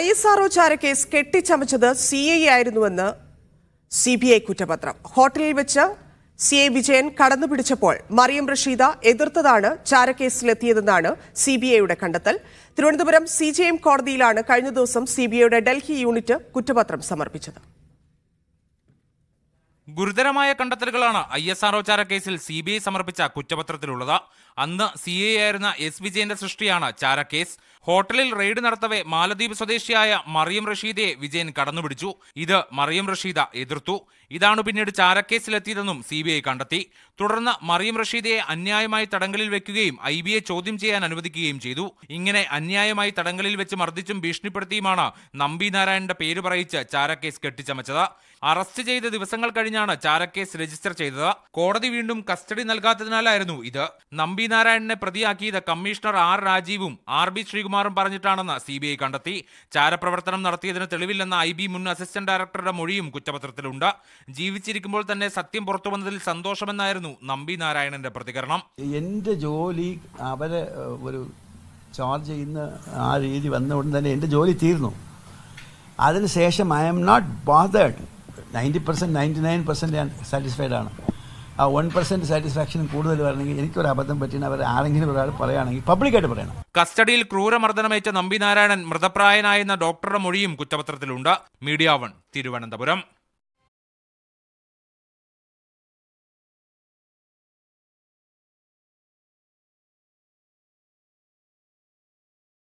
I S R O ചാരക്കേസ് കെട്ടിച്ചമച്ചത് C I ആയിരുന്നുവെന്ന് സി ബി ഐ കുറ്റപത്രം ഹോട്ടലിൽ വെച്ച് സി എ വിജയൻ കടന്നു പിടിച്ചപ്പോൾ മറിയം റഷീദ എതിർത്തതാണ് ചാരക്കേസിലെത്തിയതെന്നാണ് സി ബി ഐയുടെ കണ്ടെത്തൽ തിരുവനന്തപുരം സി ജെ എം കോടതിയിലാണ് കഴിഞ്ഞ ദിവസം സി ബി ഐയുടെ ഡൽഹി യൂണിറ്റ് കുറ്റപത്രം സമർപ്പിച്ചത് ഗുരുതരമായ കണ്ടെത്തലുകളാണ് ഐ എസ് ആർഒ ചാരക്കേസിൽ സി ബി ഐ സമർപ്പിച്ച കുറ്റപത്രത്തിലുള്ളത് അന്ന് സി എ ആയിരുന്ന എസ് വിജയന്റെ സൃഷ്ടിയാണ് ചാരക്കേസ് ഹോട്ടലിൽ റെയ്ഡ് നടത്തവേ മാലദ്വീപ് സ്വദേശിയായ മറിയം റഷീദയെ വിജയൻ കടന്നുപിടിച്ചു ഇത് മറിയം റഷീദ എതിർത്തു ഇതാണ് പിന്നീട് ചാരക്കേസിലെത്തിയതെന്നും സി ബി ഐ കണ്ടെത്തി തുടർന്ന് മറിയം റഷീദയെ അന്യായമായി തടങ്കലിൽ വെക്കുകയും ഐ എ ചോദ്യം ചെയ്യാൻ അനുവദിക്കുകയും ചെയ്തു ഇങ്ങനെ അന്യായമായി തടങ്കലിൽ വെച്ച് മർദ്ദിച്ചും ഭീഷണിപ്പെടുത്തിയുമാണ് നമ്പി നാരായണന്റെ പേര് പറയിച്ച് ചാരക്കേസ് കെട്ടിച്ചമച്ചത് അറസ്റ്റ് ചെയ്ത ദിവസങ്ങൾ കഴിഞ്ഞാണ് ചാരക്കേസ് രജിസ്റ്റർ ചെയ്തത് കോടതി വീണ്ടും കസ്റ്റഡി നൽകാത്തതിനാലായിരുന്നു ഇത് നമ്പി പി നാരായണനെ പ്രതിയാക്കിയത് കമ്മീഷണർ ആർ രാജീവും ആർ ബി ശ്രീകുമാറും പറഞ്ഞിട്ടാണെന്ന് സി ബി ഐ കണ്ടെത്തി ചാരപ്രവർത്തനം നടത്തിയതിന് തെളിവില്ലെന്ന ഐ ബി മുൻ അസിസ്റ്റന്റ് ഡയറക്ടറുടെ മൊഴിയും കുറ്റപത്രത്തിലുണ്ട് ജീവിച്ചിരിക്കുമ്പോൾ തന്നെ സത്യം പുറത്തു വന്നതിൽ സന്തോഷമെന്നായിരുന്നു നമ്പി നാരായണന്റെ പ്രതികരണം എന്റെ ജോലി അവരെ ഒരു ചാർജ് ചെയ്യുന്ന ആ രീതി വന്ന ഉടൻ തന്നെ എൻ്റെ ജോലി തീർന്നു അതിനുശേഷം I am not bothered ninety percent ninety nine percent ഞാൻ സാറ്റിസ്ഫൈഡ് ആണ് ആ വൺ പെർസെന്റ് സാറ്റിസ്ഫാക്ഷൻ കൂടുതൽ വരണമെങ്കിൽ എനിക്കൊരു അബദ്ധം പറ്റിയാണ് അവർ ആരെങ്കിലും ഒരാൾ പറയുകയാണെങ്കിൽ പബ്ലിക്കായിട്ട് പറയണം കസ്റ്റഡിയിൽ ക്രൂരമർദ്ദനമേറ്റ നമ്പിനാരായണൻ മൃതപ്രായനായെന്ന ഡോക്ടറുടെ മൊഴിയും കുറ്റപത്രത്തിലുണ്ട് മീഡിയ വൺ തിരുവനന്തപുരം